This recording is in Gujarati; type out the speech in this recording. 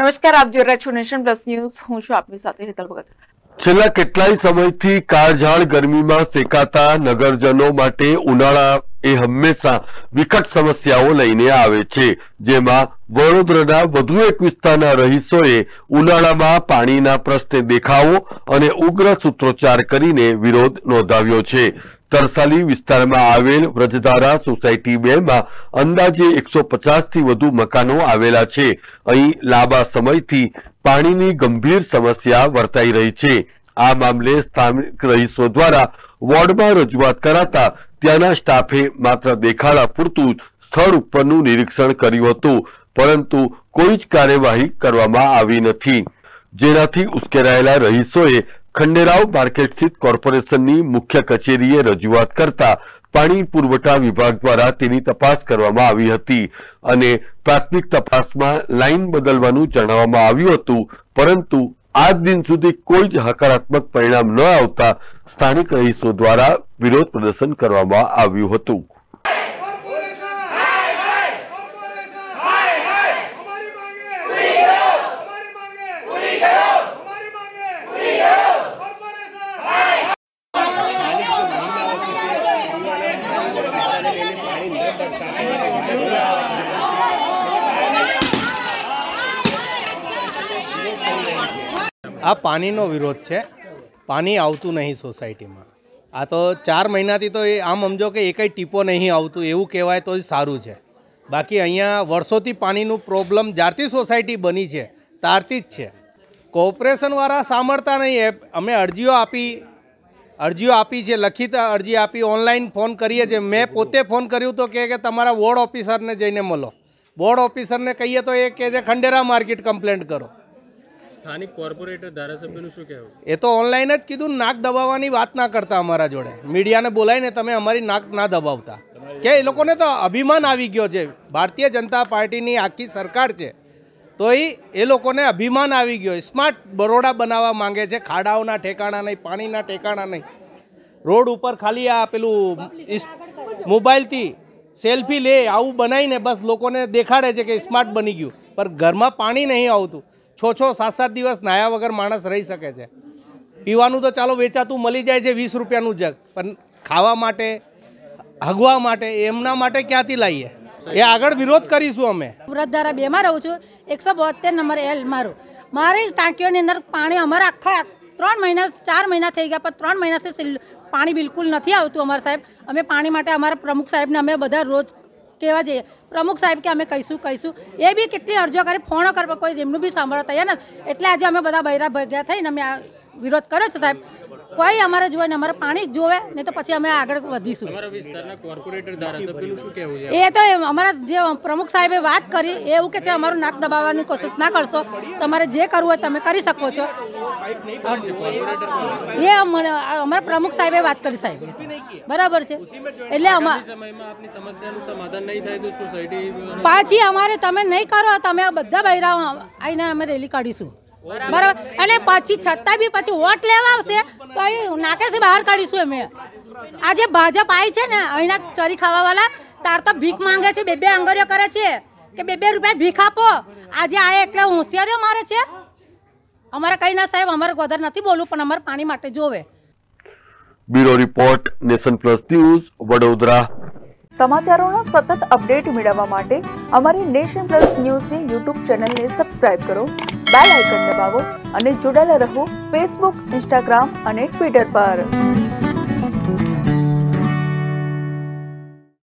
નમસ્કાર આપ જોઈ રહ્યા છો નેશન પ્લસ ન્યૂઝ હું છું આપની સાથે હેતલ ભગત છેલ્લા કેટલાય સમયથી કાળઝાળ ગરમીમાં શેકાતા નગરજનો માટે ઉનાળા એ હંમેશા વિકટ સમસ્યાઓ લઈને આવે છે જેમાં વડોદરાના વધુ એક વિસ્તારના રહીશોએ ઉનાળામાં પાણીના પ્રશ્ને દેખાવો અને ઉગ્ર સૂત્રોચ્ચાર કરીને વિરોધ નોંધાવ્યો છે તરસાલી વિસ્તારમાં આવેલ વ્રજધારા સોસાયટી બેમાં અંદાજે એકસો પચાસથી વધુ મકાનો આવેલા છે અહીં લાંબા સમયથી પાણીની ગંભીર સમસ્યા વર્તાઈ રહી છે આ મામલે સ્થાનિક રહીશો દ્વારા વોર્ડમાં રજૂઆત કરાતા ત્યાંના સ્ટાફે માત્ર દેખાડા પૂરતું સ્થળ ઉપરનું નિરીક્ષણ કર્યું હતું પરંતુ કોઈ જ કાર્યવાહી કરવામાં આવી નથી જેનાથી ઉશ્કેરાયેલા રહીશોએ ખંડેરાવ માર્કેટ સ્થિત કોર્પોરેશનની મુખ્ય કચેરીએ રજૂઆત કરતા પાણી પુરવઠા વિભાગ દ્વારા તેની તપાસ કરવામાં આવી હતી અને પ્રાથમિક તપાસમાં લાઇન બદલવાનું જણાવવામાં આવ્યું હતું પરંતુ આજ દિન સુધી કોઈ જ હકારાત્મક પરિણામ ન આવતા સ્થાનિક રહીશો દ્વારા વિરોધ પ્રદર્શન કરવામાં આવ્યું હતું આ પાણીનો વિરોધ છે પાણી આવતું નહીં સોસાયટીમાં આ તો ચાર મહિનાથી તો એ આમ સમજો કે એકાઈ ટીપો નહીં આવતું એવું કહેવાય તો જ સારું છે બાકી અહીંયા વર્ષોથી પાણીનું પ્રોબ્લેમ જ્યારથી સોસાયટી બની છે તારતી જ છે કોર્પોરેશનવાળા સાંભળતા નહીં એ અમે અરજીઓ આપી અરજીઓ આપી છે લખિત અરજી આપી ઓનલાઈન ફોન કરીએ છીએ મેં પોતે ફોન કર્યું તો કે તમારા વોર્ડ ઓફિસરને જઈને મળો બોર્ડ ઓફિસરને કહીએ તો એ કહે છે ખંડેરા માર્કેટ કમ્પ્લેન્ટ કરો એ તો ઓનલાઈન જ કીધું નાક દબાવવાની વાત ના કરતા અમારા જોડે મીડિયાને બોલાવીને તમે અમારી નાક ના દબાવતા કે એ લોકોને તો અભિમાન આવી ગયો છે ભારતીય જનતા પાર્ટીની આખી સરકાર છે તો એ લોકોને અભિમાન આવી ગયો સ્માર્ટ બરોડા બનાવવા માંગે છે ખાડાઓના ઠેકાણા નહીં પાણીના ઠેકાણા નહીં રોડ ઉપર ખાલી આ પેલું મોબાઈલથી સેલ્ફી લે આવું બનાવીને બસ લોકોને દેખાડે છે કે સ્માર્ટ બની ગયું પણ ઘરમાં પાણી નહીં આવતું છો છો સાત સાત દિવસ નાહ્યા વગર માણસ રહી શકે છે પીવાનું તો ચાલો વેચાતું મળી જાય છે વીસ રૂપિયાનું જગ પણ ખાવા માટે હગવા માટે એમના માટે ક્યાંથી લાવીએ એ આગળ વિરોધ કરીશું અમે વ્રતધારા બેમાં રહું છું એકસો બોતેર નંબર એલ મારું મારી ટાંકીઓની અંદર પાણી અમારા આખા ત્રણ મહિના ચાર મહિના થઈ ગયા પણ ત્રણ મહિનાથી પાણી બિલકુલ નથી આવતું અમારા સાહેબ અમે પાણી માટે અમારા પ્રમુખ સાહેબને અમે બધા રોજ કહેવા જઈએ પ્રમુખ સાહેબ કે અમે કહીશું કહીશું એ બી કેટલી અરજીઓ કરી ફોનો કરવા કોઈ જેમનું બી સાંભળવા તૈયાર ને એટલે આજે અમે બધા બૈરા ભેગા થઈને અમે આ વિરોધ કર્યો છે સાહેબ કોઈ અમારે જોવે ને અમારે પાણી જ જોવે નહીં તો પછી અમે આગળ વધીશું એ તો અમારા જે પ્રમુખ સાહેબે વાત કરી એવું કે છે અમારું નાક દબાવવાની કોશિશ ના કરશો તમારે જે કરવું હોય તમે કરી શકો છો એ અમારા પ્રમુખ સાહેબે વાત કરી સાહેબ બરાબર છે એટલે પાછી અમારે તમે નહીં કરો તમે બધા બહેરા આવીને અમે રેલી કાઢીશું બરાબર અને પછી છતાં બી પછી વોટ લેવા આવશે તો એ બહાર કાઢીશું અમે આ જે ભાજપ આવી છે ને અહીંના ચરી ખાવાવાળા તાર તો ભીખ માંગે છે બે બે આંગળીઓ કરે છે કે બે બે રૂપિયા ભીખ આપો આજે આ એટલે હોશિયારીઓ મારે છે અમારે કંઈ ના સાહેબ અમારે વધારે નથી બોલવું પણ અમારે પાણી માટે જોવે bureau report nation plus news Vadodara સમાચારોનો સતત અપડેટ મેળવવા માટે અમારી નેશન પ્લસ ન્યૂઝની યુટ્યુબ ચેનલને સબસ્ક્રાઇબ કરો બેલ આઇકન દબાવો અને જોડાયેલા રહો ફેસબુક ઇન્સ્ટાગ્રામ અને ટ્વિટર પર